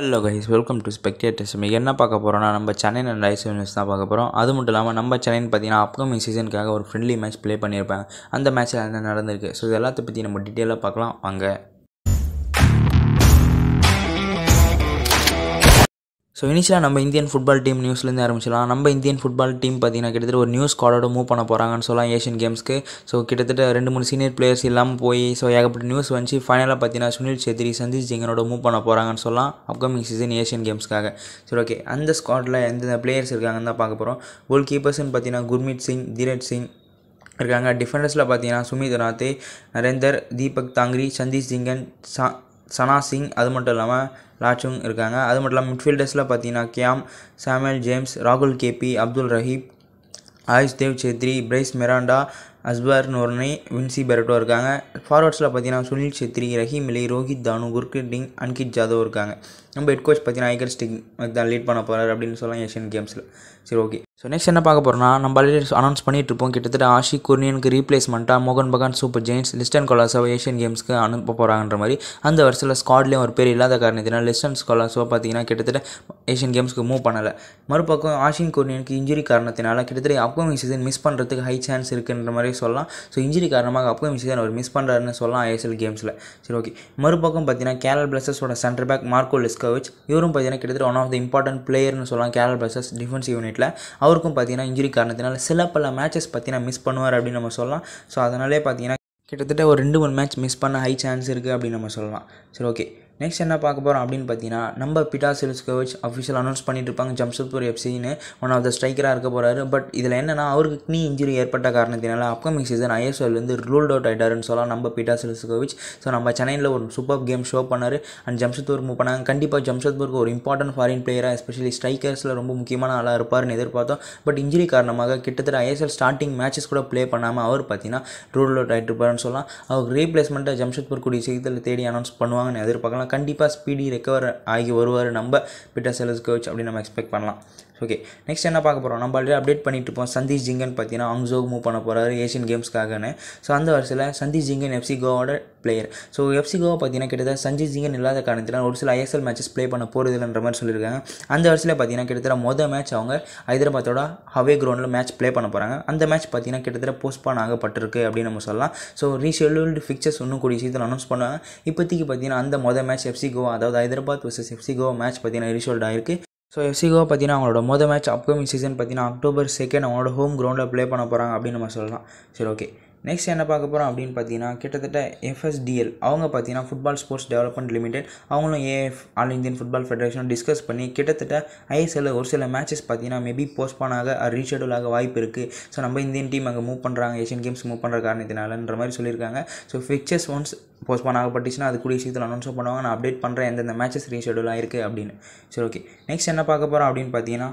hello guys welcome to spectators மிக என்ன பார்க்க போகிறோம்னா நம்ம சென்னை அண்ட் ரைஸ் நியூஸ் தான் பார்க்க போகிறோம் அது மட்டும் இல்லாமல் நம்ம சென்னைன்னு பார்த்தீங்கன்னா அப்கமிங் சீசனுக்காக ஒரு ஃப்ரெண்ட்லி மேட்ச் ப்ளே பண்ணியிருப்பாங்க அந்த மேட்ச்சில் என்ன நடந்திருக்கு ஸோ இது பற்றி நம்ம டீட்டெயிலாக பார்க்கலாம் வாங்க ஸோ இனிஷியலாக நம்ம இந்தியன் ஃபுட்பால் டீம் நியூஸ்லேருந்து ஆரம்பிச்சிடலாம் நம்ம இந்தியன் ஃபுட்பால் டீம் பார்த்திங்கன்னா கிட்டத்தட்ட ஒரு நியூ ஸ்காடோட மூவ் பண்ண போகிறாங்கன்னு சொல்லலாம் ஏஷியன் கேம்ஸ்க்கு ஸோ கிட்டத்தட்ட ரெண்டு மூணு சீனியர் பிளேயர்ஸ் இல்லாமல் போய் ஸோ ஏகப்பட்ட நியூஸ் வந்துச்சு ஃபைனலாக பார்த்தீங்கன்னா சுனில் சேத்ரி சந்தீஷ் ஜிங்கனோட மூவ் பண்ண போகிறாங்கன்னு சொல்லலாம் அப்கமிங் சீசன் ஏஷியன் கேம்ஸ்க்காக சரி ஓகே அந்த ஸ்குவாடில் எந்தெந்த பிளேயர்ஸ் இருக்காங்கன்னு தான் பார்க்க போகிறோம் கோல் கீப்பர்ஸ்னு பார்த்தீங்கன்னா குர்மீத் சிங் தீரஜ் சிங் இருக்காங்க டிஃபெண்டர்ஸில் பார்த்தீங்கன்னா சுமித் ராத்தே நரேந்தர் தீபக் தாங்கிரி சந்தீஷ் ஜிங்கன் சா சனா சிங் அது மட்டும் இல்லாமல் லாட்சும் இருக்காங்க அது மட்டும் இல்லாமல் மிட்ஃபீல்டர்ஸில் பார்த்தீங்கன்னா கியாம் சாமுவேல் ஜேம்ஸ் ராகுல் கேபி அப்துல் ரஹீப் ஆயுஷ் தேவ் சேத்ரி பிரைஸ் மெராண்டா அஸ்பர் நோர்னே வின்சி பெரட்டோ இருக்காங்க ஃபார்வர்ட்ஸில் பார்த்தீங்கன்னா சுனில் சேத்ரி ரஹீம் இலி ரோஹித் தானு குர்கித் டிங் அன்கித் ஜாதவ் இருக்காங்க நம்ம ஹெட் கோச் பார்த்தீங்கன்னா ஐகர் ஸ்டிங் தான் லீட் பண்ண போகிறார் அப்படின்னு சொல்லலாம் ஏஷியன் கேம்ஸில் சரி ஓகே ஸோ நெக்ஸ்ட் என்ன பார்க்க போகிறோம்னா நம்ம ஆல்ரெடி அனௌன்ஸ் பண்ணிட்டு இருப்போம் கிட்டத்தட்ட ஆஷி குர்னியனுக்கு ரீப்ளேஸ்மெண்ட்டாக மோகன் Bagan super giants Liston Colaco Asian கேம்ஸ்க்கு அனுப்ப போகிறாங்கன்ற மாதிரி அந்த வருஷத்தில் ஸ்காட்லேயும் ஒரு பேர் இல்லாத காரணத்தினால் லிஸ்டன் கோலாசோவை பார்த்தீங்கன்னா கிட்டத்தட்ட ஏஷியன் கேம்ஸ்க்கு மூவ் பண்ணலை மறுபக்கம் ஆஷின் குர்னியனுக்கு இன்ஜுரி காரணத்தினால கிட்டத்தட்ட அப்கமிங் சீசன் மிஸ் பண்ணுறதுக்கு ஹை சான்ஸ் இருக்குன்ற மாதிரி சொல்லலாம் ஸோ இன்ஜுரி காரணமாக அப்கமிங் சீசன் அவர் மிஸ் பண்ணுறாருன்னு சொல்லலாம் ஐஎஸ்எல் கேம்ஸில் சரி ஓகே மறுபக்கம் பார்த்தீங்கன்னா கேரல் பிளஸஸோட சென்டர் பேக் மார்க்கோ லிஸ்கோவிச் இவரும் பார்த்தீங்கன்னா கிட்டத்தட்ட ஒன் ஆஃப் த இம்பார்ட்டன்ட் பிளேயர்னு சொல்லலாம் கேரல் பிளஸஸ் டிஃபென்ஸ் யூனிட்டில் அவர் அவருக்கும் பார்த்தீங்கன்னா இன்ஜுரி காரணத்தினால சில பல மேட்சஸ் பார்த்தீங்கன்னா மிஸ் பண்ணுவார் அப்படின்னு நம்ம சொல்லலாம் ஸோ அதனாலே பார்த்தீங்கன்னா கிட்டத்தட்ட ஒரு ரெண்டு மூணு மேட்ச் மிஸ் பண்ண ஹை சான்ஸ் இருக்குது அப்படின்னு நம்ம சொல்லலாம் சரி ஓகே நெக்ஸ்ட் என்ன பார்க்க போகிறோம் அப்படின்னு பார்த்தீங்கன்னா நம்ம பிட்டா கோச் அஃபிஷியல் அனௌன்ஸ் பண்ணிட்டு இருப்பாங்க ஜம்ஷத்பூர் எஃப்சின்னு ஒன் ஆஃப் த ஸ்ட்ரைக்கராக இருக்க போகிறாரு பட் இதில் என்னன்னா அவருக்கு கிட்னி இன்ஜுரி ஏற்பட்ட காரணத்தினால அப்கமிங் சீசன் ஐஎஸ்எல் வந்து ரூல்ட் அவுட் ஆகிட்டாருன்னு சொல்லலாம் நம்ம பிட்டா கோவிச் ஸோ நம்ம சென்னையில் ஒரு சூப்பர் கேம் ஷோ பண்ணார் அண்ட் ஜம்ஷத்பூர் மூவ் பண்ணாங்க கண்டிப்பாக ஜம்ஷத்பூருக்கு ஒரு இம்பார்ட்டன்ட் ஃபாரின் பிளேயராக எஸ்பெஷலி ஸ்ட்ரைக்கர்ஸில் ரொம்ப முக்கியமான ஆளாக இருப்பார்னு எதிர்பார்த்தோம் பட் இன்ஜுரி காரணமாக கிட்டத்தட்ட ஐஎஸ்எல் ஸ்டார்டிங் மேட்சஸ் கூட ப்ளே பண்ணாமல் அவர் பார்த்தீங்கன்னா ரூல்ட் அவுட் ஆகிட்டு இருப்பாருன்னு சொல்லலாம் அவருக்கு ரீப்ளேஸ்மெண்ட்டை ஜம்ஷத்பூர் கூடிய சீக்கிரத்தில் தேடி அனௌன்ஸ் பண்ணுவாங்கன்னு எதிர்பார்க்கலாம் கண்டிப்பாக ஸ்பீடி ரெக்கவர் ஆகி வருவார் நம்ம பிட்டர் செலஸ் கோச் அப்படின்னு நம்ம எக்ஸ்பெக்ட் பண்ணலாம் ஓகே நெக்ஸ்ட் என்ன பார்க்க போகிறோம் நம்ம ஆல்ரெடி அப்டேட் பண்ணிட்டு இருப்போம் சந்தீஷ் ஜிங்கன் பார்த்தீங்கன்னா அங்ஸோக் மூவ் பண்ண போகிறாரு ஏஷியன் கேம்ஸ்க்காகனு ஸோ அந்த வருஷத்தில் சந்தீஷ் ஜிங்கன் எஃப்சி கோவோட பிளேயர் ஸோ எஃப்சி கோவா பார்த்தீங்கன்னா கிட்டத்தட்ட சஞ்சய் ஜிங்கன் இல்லாத காரணத்தில் ஒரு சில ஐஎஸ்எல் மேட்சஸ் ப்ளே பண்ண போகிறதில்லன்ற மாதிரி சொல்லியிருக்காங்க அந்த வருஷத்தில் பார்த்தீங்கன்னா கிட்டத்தட்ட மொதல் மேட்ச் அவங்க ஹைதராபாத்தோட ஹவே கிரௌண்டில் மேட்ச் ப்ளே பண்ண போகிறாங்க அந்த மேட்ச் பார்த்தீங்கன்னா கிட்டத்தட்ட போஸ்ட்பான் ஆகப்பட்டிருக்கு அப்படின்னு நம்ம சொல்லலாம் ஸோ ரீஷெடியூல்டு ஃபிக்சர்ஸ் இன்னும் கூடிய சீதில் அனௌன்ஸ் பண்ணுவாங்க இப்போதைக்கு பார்த்தீங்கன்னா அந்த மொதல் மேட்ச் எஃப்சி கோவா அதாவது Hyderabad versus FC Goa match பார்த்தீங்கன்னா ரீஷோல்ட் ஆயிருக்கு ஸோ எஃப்சிகோவை பார்த்தீங்கன்னா அவங்களோட மொதல் மேட்ச் அப்கமிங் சீசன் பார்த்தீங்கன்னா அக்டோபர் செகண்ட் அவங்களோட ஹோம் கிரவுண்டில் ப்ளே பண்ண போகிறாங்க அப்படின்னு நம்ம சொல்லலாம் சரி ஓகே நெக்ஸ்ட் என்ன பார்க்க போகிறோம் அப்படின்னு பார்த்தீங்கன்னா கிட்டத்தட்ட எஃப்எஸ்டிஎல் அவங்க பார்த்தீங்கன்னா ஃபுட்பால் ஸ்போர்ட்ஸ் டெவலப்மெண்ட் லிமிடெட் அவங்களும் AF all Indian football federation discuss பண்ணி கிட்டத்தட்ட ஐஎஸ்எல்ல ஒரு சில மேட்சஸ் பார்த்தீங்கன்னா மேபி போஸ்ட்பான் ஆக ரீஷெடியூல் uh, ஆக வாய்ப்பு இருக்குது ஸோ நம்ம இந்தியன் டீம் அங்கே மூவ் பண்ணுறாங்க ஏஷியன் கேம்ஸ் மூவ் பண்ணுற காரணத்தினாலன்ற மாதிரி சொல்லியிருக்காங்க ஸோ ஃபிக்சர்ஸ் ஒன்ஸ் போஸ்ட்பான் ஆகப்பட்டுச்சுன்னா அது கூடிய சீக்கிரத்தில் அனௌன்ஸ் பண்ணுவாங்க நான் அப்டேட் பண்ணுறேன் எந்தெந்த மேட்சஸ் ரீஷெடியூல் ஆயிருக்கு அப்படின்னு சரி ஓகே நெக்ஸ்ட் என்ன பார்க்க போகிறோம் அப்படின்னு பார்த்தீங்கன்னா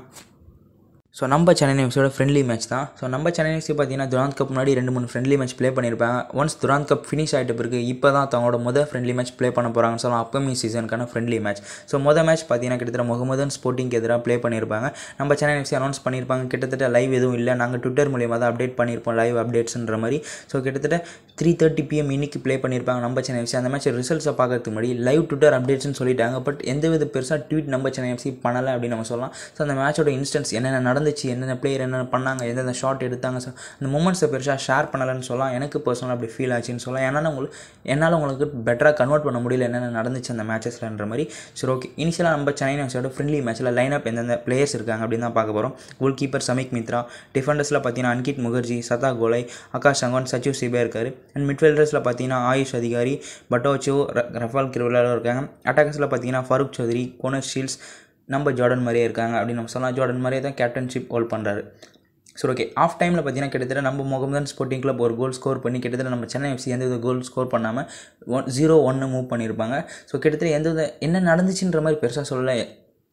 ஸோ நம்ம சென்னை நியூஸோட ஃப்ரெண்ட்லி மேட்ச் தான் ஸோ நம்ம சென்னை நியூஸ் பார்த்தீங்கன்னா துராந்த் கப் முன்னாடி ரெண்டு மூணு ஃப்ரெண்ட்லி மேட்ச் ப்ளே பண்ணியிருப்பாங்க ஒன்ஸ் துராந்த் கப் ஃபினிஷ் ஆகிட்டு பிறகு இப்போ தான் தங்களோட முதல் ஃப்ரெண்ட்லி மேட்ச் ப்ளே பண்ண போகிறாங்கன்னு சொல்லலாம் அப்கமிங் சீசனுக்கான ஃப்ரெண்ட்லி மேட்ச் ஸோ முதல் மேட்ச் பார்த்தீங்கன்னா கிட்டத்தட்ட முகமதன் ஸ்போர்ட்டிங்க்கு எதிராக ப்ளே பண்ணியிருப்பாங்க நம்ம சென்னை நியூஸ் அனௌன்ஸ் பண்ணியிருப்பாங்க கிட்டத்தட்ட லைவ் எதுவும் இல்லை நாங்கள் ட்விட்டர் மூலியமாக தான் அப்டேட் பண்ணியிருப்போம் லைவ் அப்டேட்ஸ்ன்ற மாதிரி ஸோ கிட்டத்தட்ட த்ரீ தேர்ட்டி பிஎம் இன்னைக்கு ப்ளே பண்ணியிருப்பாங்க நம்ம சென்னை எஃப்சி அந்த மேட்ச் ரிசல்ட்ஸை பார்க்கறதுக்கு முன்னாடி லைவ் ட்விட்டர் அப்டேட்ஸ்னு சொல்லிட்டாங்க பட் எந்தவித பெருசாக ட்வீட் நம்ம சென்னை எஃப்சி பண்ணலை அப்படின்னு நம்ம சொல்லலாம் ஸோ அந்த மேட்சோட இன்ஸ்டன்ஸ் என்னென்ன நடந்து நடந்துச்சு என்னென்ன பிளேயர் என்னென்ன பண்ணாங்க எந்தெந்த ஷாட் எடுத்தாங்க ஸோ அந்த மூமெண்ட்ஸை பெருசாக ஷேர் பண்ணலன்னு சொல்லலாம் எனக்கு பர்சனலாக அப்படி ஃபீல் ஆச்சுன்னு சொல்லலாம் ஏன்னா உங்களுக்கு என்னால் உங்களுக்கு பெட்டராக கன்வெர்ட் பண்ண முடியல என்னென்ன நடந்துச்சு அந்த மேட்சஸ்லன்ற மாதிரி சரி ஓகே இனிஷியலாக நம்ம சென்னை வச்சோட ஃப்ரெண்ட்லி மேட்ச்சில் லைன் அப் எந்தெந்த பிளேயர்ஸ் இருக்காங்க அப்படின்னு தான் பார்க்க போகிறோம் கோல் கீப்பர் சமிக் மித்ரா டிஃபெண்டர்ஸில் பார்த்தீங்கன்னா அன்கிட் முகர்ஜி சதா கோலை ஆகாஷ் சங்கோன் சச்சிவ் சிபே இருக்கார் அண்ட் மிட்ஃபீல்டர்ஸில் பார்த்தீங்கன்னா ஆயுஷ் அதிகாரி பட்டோச்சோ ரஃபால் கிரிவலரும் இருக்காங்க அட்டாக்கர்ஸில் பார்த்தீங்கன்னா ஃபருக் சௌத்ரி கோனர் ஷீல்ஸ் நம்ம ஜார்டன் மாதிரியே இருக்காங்க அப்படின்னு நம்ம சொன்னால் ஜார்டன் மாதிரியே தான் கேப்டன்ஷிப் ஹோல்ட் பண்ணுறாரு ஸோ ஓகே ஆஃப் டைமில் பார்த்தீங்கன்னா கிட்டத்தட்ட நம்ம முகமதன் ஸ்போர்ட்டிங் கிளப் ஒரு கோல் ஸ்கோர் பண்ணி கிட்டத்தட்ட நம்ம சென்னை எஃப்சி எந்த கோல் ஸ்கோர் பண்ணாமல் ஒன் ஜீரோ ஒன்று மூவ் பண்ணியிருப்பாங்க ஸோ கிட்டத்தட்ட எந்த என்ன நடந்துச்சுன்ற மாதிரி பெருசாக சொல்லலை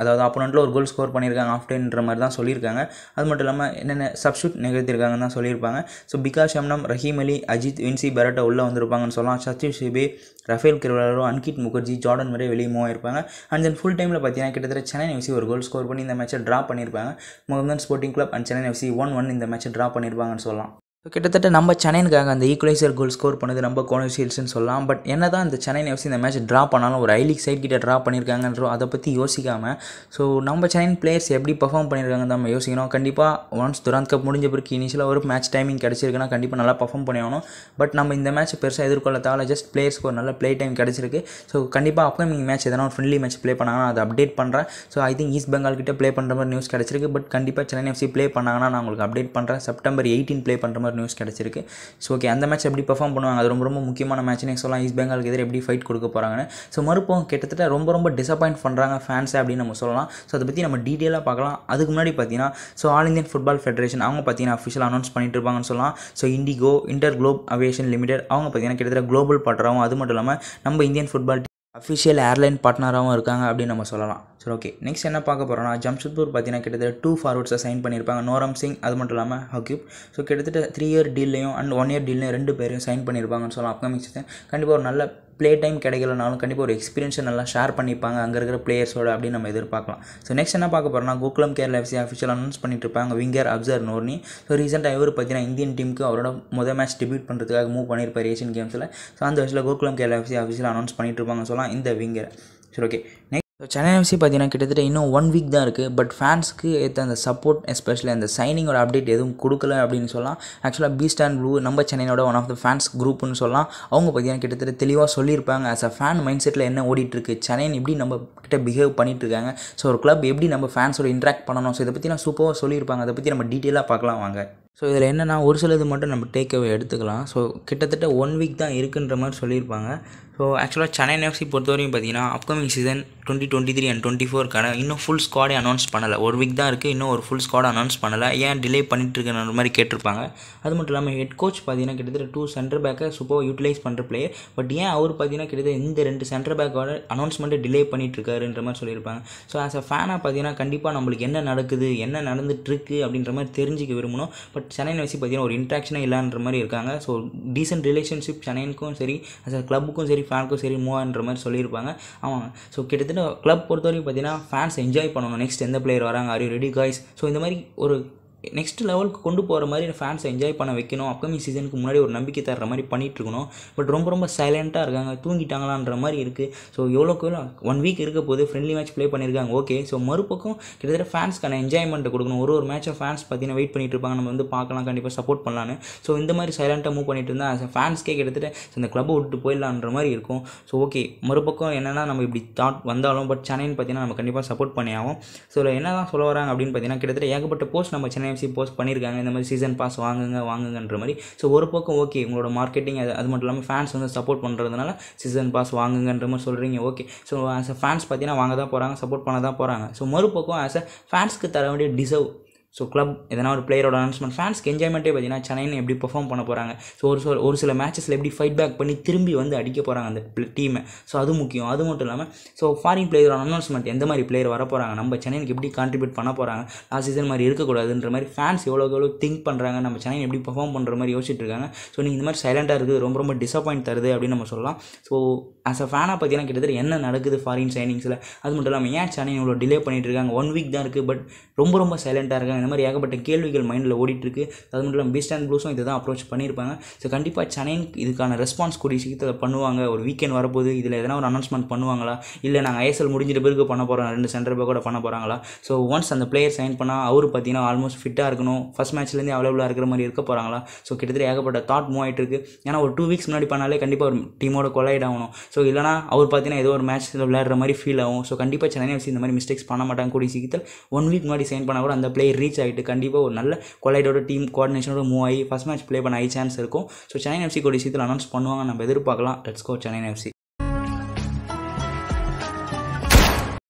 அதாவது ஆப்போனண்ட்டில் ஒரு கோல் ஸ்கோர் பண்ணியிருக்காங்க ஆஃப் டைன்ற மாதிரி தான் சொல்லியிருக்காங்க அது மட்டும் இல்லாமல் என்னென்ன சப்ஷூட் நிகழ்த்திருக்காங்கன்னு தான் சொல்லியிருப்பாங்க ஸோ பிகாஷ் அம்னம் ரஹீம் அலி அஜித் வின்சி பரட்டா உள்ளே வந்திருப்பாங்கன்னு சொல்லலாம் சச்சிவ் சிபி ரஃபேல் கிரிவலரோ அன்கிட் முகர்ஜி ஜார்டன் வரை வெளியே மூவ் ஆயிருப்பாங்க அண்ட் தென் ஃபுல் டைமில் பார்த்தீங்கன்னா கிட்டத்தட்ட சென்னை எஃப்சி ஒரு கோல் ஸ்கோர் பண்ணி இந்த மேட்சை ட்ரா பண்ணியிருப்பாங்க Mohammedan sporting club and Chennai FC one one இந்த மேட்சை ட்ரா பண்ணியிருப்பாங்கன்னு சொல்லலாம் ஸோ கிட்டத்தட்ட நம்ம சென்னைனுக்காக அந்த ஈக்குவலைசர் கோல் ஸ்கோர் பண்ணது நம்ம கோனர்ஷியல்ஸ்னு சொல்லலாம் பட் என்ன தான் இந்த சென்னை எஃப்சி இந்த மேட்ச் ட்ரா பண்ணாலும் ஒரு ஐ லீக் சைட் கிட்ட ட்ரா பண்ணியிருக்காங்கன்றோம் அதை பற்றி யோசிக்காமல் ஸோ நம்ம சென்னை பிளேயர்ஸ் எப்படி பர்ஃபார்ம் பண்ணியிருக்காங்க நம்ம யோசிக்கணும் கண்டிப்பாக ஒன்ஸ் துராந்த் கப் முடிஞ்ச பிறகு இனிஷியலாக ஒரு மேட்ச் டைமிங் கிடச்சிருக்குன்னா கண்டிப்பாக நல்லா பர்ஃபார்ம் பண்ணி ஆகணும் பட் நம்ம இந்த மேட்ச் பெருசாக எதிர்கொள்ள ஜஸ்ட் பிளேயர்ஸ்க்கு ஒரு நல்ல பிளே டைம் கிடச்சிருக்கு ஸோ கண்டிப்பாக அப்கமிங் மேட்ச் எதனா ஒரு ஃப்ரெண்ட்லி மேட்ச் ப்ளே பண்ணாங்கன்னா அதை அப்டேட் பண்ணுறேன் so I think east Bengal கிட்ட ப்ளே பண்ணுற மாதிரி நியூஸ் கிடச்சிருக்கு பட் கண்டிப்பாக சென்னை எஃப்சி ப்ளே பண்ணாங்கன்னா நான் உங்களுக்கு அப்டேட் பண்ணுறேன் செப்டம்பர் எயிட்டீன் ப்ளே பண்ணுற மாதிரி மாதிரி நியூஸ் கிடச்சிருக்கு ஸோ ஓகே அந்த மேட்ச் எப்படி பெர்ஃபார்ம் பண்ணுவாங்க அது ரொம்ப ரொம்ப முக்கியமான மேட்ச்னே சொல்லலாம் ஈஸ்ட் பெங்காலுக்கு எதிராக எப்படி ஃபைட் கொடுக்க போகிறாங்கன்னு ஸோ மறுப்போம் கிட்டத்தட்ட ரொம்ப ரொம்ப டிசப்பாயிண்ட் பண்ணுறாங்க ஃபேன்ஸை அப்படின்னு நம்ம சொல்லலாம் ஸோ அதை பற்றி நம்ம டீட்டெயிலாக பார்க்கலாம் அதுக்கு முன்னாடி பார்த்தீங்கன்னா so all Indian football federation அவங்க பார்த்தீங்கன்னா அஃபிஷியல் அனௌன்ஸ் பண்ணிட்டு இருப்பாங்கன்னு சொல்லலாம் so IndiGo inter globe aviation limited அவங்க பார்த்தீங்கன்னா கிட்டத்தட்ட குளோபல் பார்ட்னராகவும் அது மட்டும் இல்லாமல் நம்ம இந்தியன் ஃபுட்பால் அஃபிஷியல் ஏர்லைன் பார்ட்னராகவும் இருக்காங்க அப்படின்னு நம்ம சொல்லலாம் சரி ஓகே நெக்ஸ்ட் என்ன பார்க்க போகிறோம்னா ஜம்ஷெட்பூர் பார்த்தீங்கன்னா கிட்டத்தட்ட டூ ஃபார்வர்ட்ஸை சைன் பண்ணியிருப்பாங்க நோரம் சிங் அது மட்டும் இல்லாமல் ஹக்யூப் ஸோ கிட்டத்தட்ட த்ரீ இயர் டீல்லையும் அண்ட் ஒன் இயர் டீல்லையும் ரெண்டு பேரையும் சைன் பண்ணியிருப்பாங்கன்னு சொல்லலாம் அப்கமிங் சீசன் கண்டிப்பாக ஒரு நல்ல ப்ளே டைம் கிடைக்கலனாலும் கண்டிப்பாக ஒரு எக்ஸ்பீரியன்ஸை நல்லா ஷேர் பண்ணிப்பாங்க அங்கே இருக்கிற பிளேயர்ஸோட அப்படின்னு நம்ம எதிர்பார்க்கலாம் ஸோ நெக்ஸ்ட் என்ன பார்க்க போகிறோம்னா Gokulam Kerala FC official announce பண்ணிட்டு இருப்பாங்க விங்கர் அப்சர் நோர்னி ஸோ ரீசெண்டாக இவர் பார்த்தீங்கன்னா இந்தியன் டீமுக்கு அவரோட முதல் மேட்ச் டிபியூட் பண்ணுறதுக்காக மூவ் பண்ணியிருப்பார் ஏஷியன் கேம்ஸில் ஸோ அந்த வயசில் Gokulam Kerala FC official announce பண்ணிட்டு இருப்பாங்க சொல்லலாம் இந்த விங்கர் சரி ஓகே நெக்ஸ்ட் சென்னை எஃப்சி பார்த்தீங்கன்னா கிட்டத்தட்ட இன்னும் ஒன் வீக் தான் இருக்குது பட் ஃபேன்ஸ்க்கு ஏற்ற அந்த சப்போர்ட் எஸ்பெஷலி அந்த சைனிங்கோட அப்டேட் எதுவும் கொடுக்கல அப்படின்னு சொல்லலாம் ஆக்சுவலாக பி ஸ்டாண்ட் ப்ளூ நம்ம சென்னையோட ஒன் ஆஃப் த ஃபேன்ஸ் குரூப்னு சொல்லலாம் அவங்க பார்த்தீங்கன்னா கிட்டத்தட்ட தெளிவாக சொல்லியிருப்பாங்க ஆஸ் அ ஃபேன் மைண்ட் செட்டில் என்ன ஓடிட்டுருக்கு சென்னைன் எப்படி நம்ம கிட்ட பிஹேவ் பண்ணிட்டுருக்காங்க ஸோ ஒரு கிளப் எப்படி நம்ம ஃபேன்ஸோட இன்ட்ராக்ட் பண்ணணும் ஸோ இதை பற்றி நான் சூப்பராக சொல்லியிருப்பாங்க அதை பற்றி நம்ம டீட்டெயிலாக பார்க்கலாம் வாங்க ஸோ இதில் என்னென்னா ஒரு சிலது மட்டும் நம்ம டேக் அவே எடுத்துக்கலாம் ஸோ கிட்டத்தட்ட ஒன் வீக் தான் இருக்குன்ற மாதிரி சொல்லியிருப்பாங்க ஸோ ஆக்சுவலாக சென்னை எஃப்சி பொறுத்தவரையும் பார்த்தீங்கன்னா upcoming season twenty twenty three and twenty ஃபோருக்கான இன்னும் ஃபுல் ஸ்குவாடே அனௌன்ஸ் பண்ணலை ஒரு வீக் தான் இருக்குது இன்னும் ஒரு ஃபுல் ஸ்குவாடை அனௌன்ஸ் பண்ணலை ஏன் டிலே பண்ணிட்டு இருக்கிற மாதிரி கேட்டிருப்பாங்க அது மட்டும் இல்லாமல் ஹெட் கோச் பார்த்தீங்கன்னா கிட்டத்தட்ட டூ சென்டர் பேக்கை சூப்பராக யூட்டிலைஸ் பண்ணுற பிளேயர் பட் ஏன் அவர் பார்த்தீங்கன்னா கிட்டத்தட்ட இந்த ரெண்டு சென்டர் பேக்கோட அனௌன்ஸ்மெண்ட்டை டிலே பண்ணிட்டு இருக்காருன்ற மாதிரி சொல்லியிருப்பாங்க ஸோ ஆஸ் அ ஃபேனாக பார்த்தீங்கன்னா கண்டிப்பாக நம்மளுக்கு என்ன நடக்குது என்ன நடந்துட்டுருக்கு அப்படின்ற மாதிரி தெரிஞ்சுக்க விரும்பணும் பட் சென்னை வைசி பார்த்தீங்கன்னா ஒரு இன்ட்ராக்ஷனே இல்லைன்ற மாதிரி இருக்காங்க ஸோ டீசென்ட் ரிலேஷன்ஷிப் சென்னைக்கும் சரி கிளப்புக்கும் சரி ஃபேனுக்கும் சரி மூவான்ற மாதிரி சொல்லியிருப்பாங்க ஆமாம் ஸோ கிட்டத்தட்ட கிளப் பொறுத்தவரைக்கும் பார்த்தீங்கன்னா ஃபேன்ஸ் என்ஜாய் பண்ணணும் நெக்ஸ்ட் எந்த பிளேயர் வராங்க are you ready guys so இந்த மாதிரி ஒரு நெக்ஸ்ட் லெவலுக்கு கொண்டு போகிற மாதிரி ஃபேன்ஸை என்ஜாய் பண்ண வைக்கணும் அப்கமிங் சீசனுக்கு முன்னாடி ஒரு நம்பிக்கை தர்ற மாதிரி பண்ணிகிட்டு இருக்கணும் பட் ரொம்ப ரொம்ப சைலண்ட்டாக இருக்காங்க தூங்கிட்டாங்களான்ற மாதிரி இருக்குது ஸோ எவ்வளோக்கு எவ்வளோ ஒன் வீக் இருக்க போது ஃப்ரெண்ட்லி மேட்ச் ப்ளே பண்ணியிருக்காங்க ஓகே ஸோ மறுபக்கம் கிட்டத்தட்ட ஃபேன்ஸ்க்கான என்ஜாய்மெண்ட்டை கொடுக்கணும் ஒரு ஒரு மேட்சை ஃபேன்ஸ் பார்த்தீங்கன்னா வெயிட் பண்ணிட்டு இருப்பாங்க நம்ம வந்து பார்க்கலாம் கண்டிப்பாக சப்போர்ட் பண்ணலான்னு ஸோ இந்த மாதிரி சைலண்ட்டாக மூவ் பண்ணிட்டு இருந்தால் ஃபேன்ஸ்க்கே கிட்டத்தட்ட இந்த க்ளப்பை விட்டு போயிடலான்ற மாதிரி இருக்கும் ஸோ ஓகே மறுபக்கம் என்னென்னா நம்ம இப்படி தாட் வந்தாலும் பட் சென்னைன்னு பார்த்தீங்கன்னா நம்ம கண்டிப்பாக சப்போர்ட் பண்ணியாகும் ஸோ என்ன தான் சொல்ல வராங்க அப்படின்னு பார்த்தீங்கன்னா கிட்டத்தட்ட ஏகப்பட்ட போஸ்ட் நம்ம சென்னை என்எம்சி போஸ்ட் பண்ணியிருக்காங்க இந்த மாதிரி சீசன் பாஸ் வாங்குங்க வாங்குங்கன்ற மாதிரி ஸோ ஒரு பக்கம் ஓகே உங்களோட மார்க்கெட்டிங் அது அது மட்டும் இல்லாமல் ஃபேன்ஸ் வந்து சப்போர்ட் பண்ணுறதுனால சீசன் பாஸ் வாங்குங்கன்ற மாதிரி சொல்கிறீங்க okay so as a fans பார்த்தீங்கன்னா வாங்க தான் போகிறாங்க சப்போர்ட் பண்ண தான் போகிறாங்க ஸோ மறுபக்கம் ஆஸ் அ ஃபேன்ஸ்க்கு தர வேண்டிய டிசர்வ் ஸோ கிளப் எதனா ஒரு பிளேயரோட அனௌன்ஸ்மெண்ட் ஃபேன்ஸ்க்கு என்ஜாய்மெண்ட்டே பார்த்தீங்கன்னா சென்னைன்னு எப்படி பர்ஃபார்ம் பண்ண போகிறாங்க ஸோ ஒரு சில ஒரு சில மேட்சஸில் எப்படி ஃபைட் பேக் பண்ணி திரும்பி வந்து அடிக்க போகிறாங்க அந்த டீமை ஸோ அது முக்கியம் அது மட்டும் இல்லாமல் ஸோ ஃபாரின் பிளேயரோட அனௌன்ஸ்மெண்ட் எந்த மாதிரி பிளேயர் வர போகிறாங்க நம்ம சென்னைக்கு எப்படி கான்ட்ரிபியூட் பண்ண போகிறாங்க லாஸ்ட் சீசன் மாதிரி இருக்கக்கூடாதுன்ற மாதிரி ஃபேன்ஸ் எவ்வளோ எவ்வளோ திங்க் பண்ணுறாங்க நம்ம சென்னை எப்படி பர்ஃபார்ம் பண்ணுற மாதிரி யோசிச்சுட்டு இருக்காங்க ஸோ நீங்கள் இந்த மாதிரி சைலண்டாக இருக்குது ரொம்ப ரொம்ப டிசப்பாயிண்ட் தருது அப்படின்னு நம்ம சொல்லலாம் ஸோ ஆஸ் அ ஃபேனாக பார்த்தீங்கன்னா கிட்டத்தட்ட என்ன நடக்குது ஃபாரின் சைனிங்ஸில் அது மட்டும் இல்லாமல் ஏன் சென்னை இவ்வளோ டிலே பண்ணிட்டு இருக்காங்க ஒன் வீக் தான் இருக்குது பட் ரொம்ப ரொம்ப சைலண்டாக இருக்காங்க மாதிரி ஏகப்பட்ட கேள்விகள் மைண்டில் ஓடிட்டுருக்கு அது மட்டும் இல்லாமல் பீஸ்ட் அண்ட் ப்ளூஸும் இதை தான் அப்ரோச் பண்ணியிருப்பாங்க ஸோ கண்டிப்பாக சென்னை இதுக்கான ரெஸ்பான்ஸ் கூடிய சீக்கிரத்தில் பண்ணுவாங்க ஒரு வீக்கெண்ட் வரப்போகுது இதில் எதனா ஒரு அனௌன்ஸ்மெண்ட் பண்ணுவாங்களா இல்லை நாங்கள் ஐஎஸ்எல் முடிஞ்சிட்டு பிறகு பண்ண போகிறோம் ரெண்டு சென்டர் கூட பண்ண போகிறாங்களா ஸோ ஒன்ஸ் அந்த பிளேயர் சைன் பண்ணால் அவர் பார்த்தீங்கன்னா ஆல்மோஸ்ட் ஃபிட்டாக இருக்கணும் ஃபஸ்ட் மேட்ச்லேருந்து அவைலபிளாக இருக்கிற மாதிரி இருக்க போகிறாங்களா ஸோ கிட்டத்தட்ட ஏகப்பட்ட தாட் மூவ் ஆகிட்டு இருக்கு ஏன்னா ஒரு டூ வீக்ஸ் முன்னாடி பண்ணாலே கண்டிப்பாக ஒரு டீமோட கொலைட் ஆகணும் ஸோ இல்லைனா அவர் பார்த்தீங்கன்னா ஏதோ ஒரு மேட்ச்சில் விளையாடுற மாதிரி ஃபீல் ஆகும் ஸோ கண்டிப்பாக சென்னை எஃப்சி இந்த மாதிரி மிஸ்டேக்ஸ் பண்ண மாட்டாங்க கூடிய சீக்கிரத்தில் ஒன் வீக் முன்னாடி சைன் பண்ணால் கூட அந்த பிளேயர் ரீச் ஆகிட்டு கண்டிப்பாக ஒரு நல்ல கொலைடோட டீம் கோஆர்டினேஷனோட மூவ் ஆகி ஃபஸ்ட் மேட்ச் ப்ளே பண்ண ஹை சான்ஸ் இருக்கும் ஸோ சென்னை எஃப்சி கூட விஷயத்தில் அனௌன்ஸ் பண்ணுவாங்க நம்ம எதிர்பார்க்கலாம் லெட்ஸ் கோ சென்னை எஃப்சி